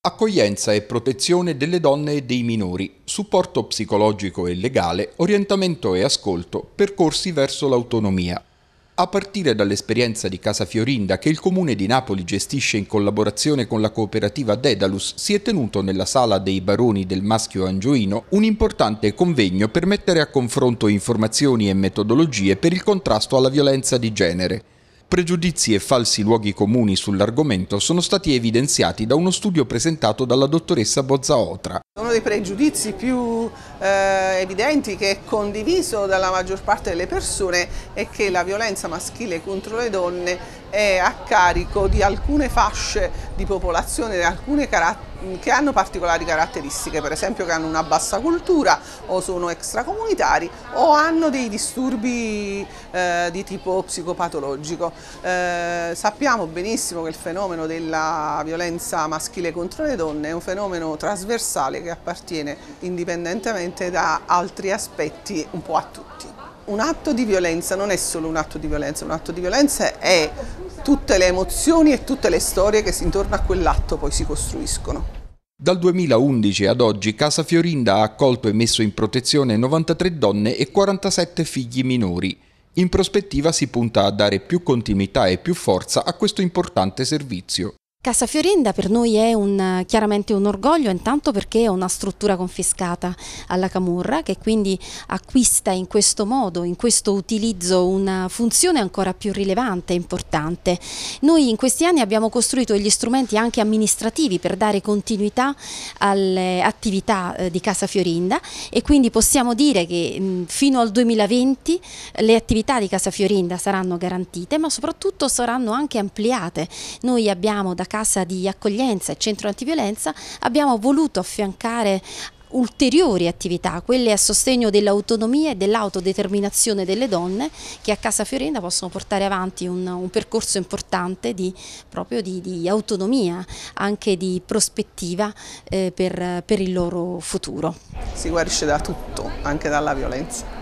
Accoglienza e protezione delle donne e dei minori, supporto psicologico e legale, orientamento e ascolto, percorsi verso l'autonomia. A partire dall'esperienza di Casa Fiorinda che il Comune di Napoli gestisce in collaborazione con la cooperativa Dedalus, si è tenuto nella Sala dei Baroni del Maschio Angioino un importante convegno per mettere a confronto informazioni e metodologie per il contrasto alla violenza di genere pregiudizi e falsi luoghi comuni sull'argomento sono stati evidenziati da uno studio presentato dalla dottoressa Bozzaotra. Uno dei pregiudizi più eh, evidenti che è condiviso dalla maggior parte delle persone è che la violenza maschile contro le donne è a carico di alcune fasce di popolazione, di alcune caratteristiche che hanno particolari caratteristiche, per esempio che hanno una bassa cultura o sono extracomunitari o hanno dei disturbi eh, di tipo psicopatologico. Eh, sappiamo benissimo che il fenomeno della violenza maschile contro le donne è un fenomeno trasversale che appartiene indipendentemente da altri aspetti un po' a tutti un atto di violenza non è solo un atto di violenza, un atto di violenza è tutte le emozioni e tutte le storie che intorno a quell'atto poi si costruiscono. Dal 2011 ad oggi Casa Fiorinda ha accolto e messo in protezione 93 donne e 47 figli minori. In prospettiva si punta a dare più continuità e più forza a questo importante servizio. Cassafiorinda per noi è un, chiaramente un orgoglio intanto perché è una struttura confiscata alla Camorra che quindi acquista in questo modo, in questo utilizzo una funzione ancora più rilevante e importante. Noi in questi anni abbiamo costruito gli strumenti anche amministrativi per dare continuità alle attività eh, di Cassafiorinda e quindi possiamo dire che mm, fino al 2020 le attività di Cassafiorinda saranno garantite ma soprattutto saranno anche ampliate. Noi abbiamo da Casa casa di accoglienza e centro antiviolenza abbiamo voluto affiancare ulteriori attività, quelle a sostegno dell'autonomia e dell'autodeterminazione delle donne che a Casa Fiorenda possono portare avanti un, un percorso importante di, proprio di, di, autonomia, anche di prospettiva eh, per, per il loro futuro. Si guarisce da tutto, anche dalla violenza.